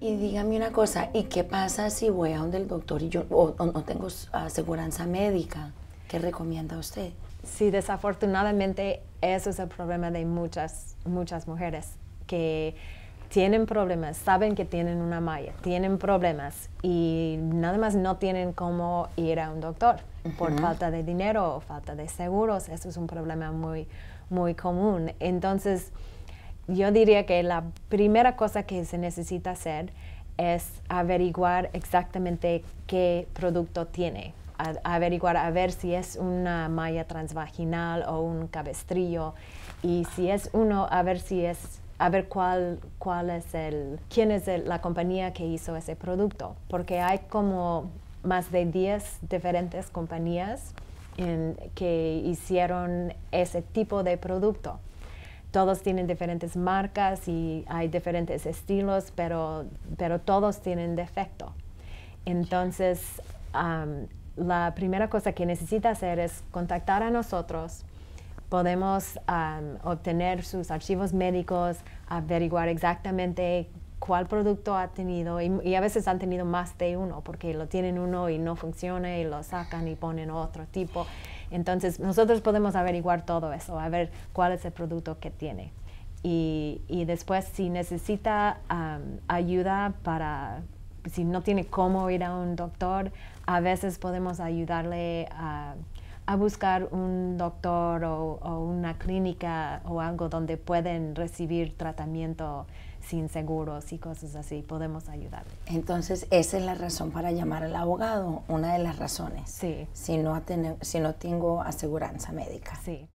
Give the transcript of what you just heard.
Y dígame una cosa, ¿y qué pasa si voy a donde el doctor y yo no tengo aseguranza médica? ¿Qué recomienda usted? Sí, desafortunadamente eso es el problema de muchas, muchas mujeres que tienen problemas, saben que tienen una malla, tienen problemas y nada más no tienen cómo ir a un doctor por falta de dinero o falta de seguros. Eso es un problema muy, muy común. Entonces, yo diría que la primera cosa que se necesita hacer es averiguar exactamente qué producto tiene. averiguar a ver si es una malla transvaginal o un cabestrillo y si es uno a ver si es a ver cuál, cuál es el quién es la compañía que hizo ese producto porque hay como más de 10 diferentes compañías que hicieron ese tipo de producto todos tienen diferentes marcas y hay diferentes estilos, pero, todos tienen defecto. Entonces, la primera cosa que necesita hacer es contactar a nosotros. Podemos obtener sus archivos médicos, averiguar exactamente cuál producto ha tenido y, a veces han tenido más de uno porque lo tienen uno y no funciona y lo sacan y ponen otro tipo. Entonces nosotros podemos averiguar todo eso, a ver cuál es el producto que tiene. Y, y después si necesita ayuda para, si no tiene cómo ir a un doctor, a veces podemos ayudarle a a buscar un doctor o, una clínica o algo donde pueden recibir tratamiento sin seguros y cosas así, podemos ayudarles. Entonces, esa es la razón para llamar al abogado, una de las razones. Sí. Si no, si no tengo aseguranza médica. Sí.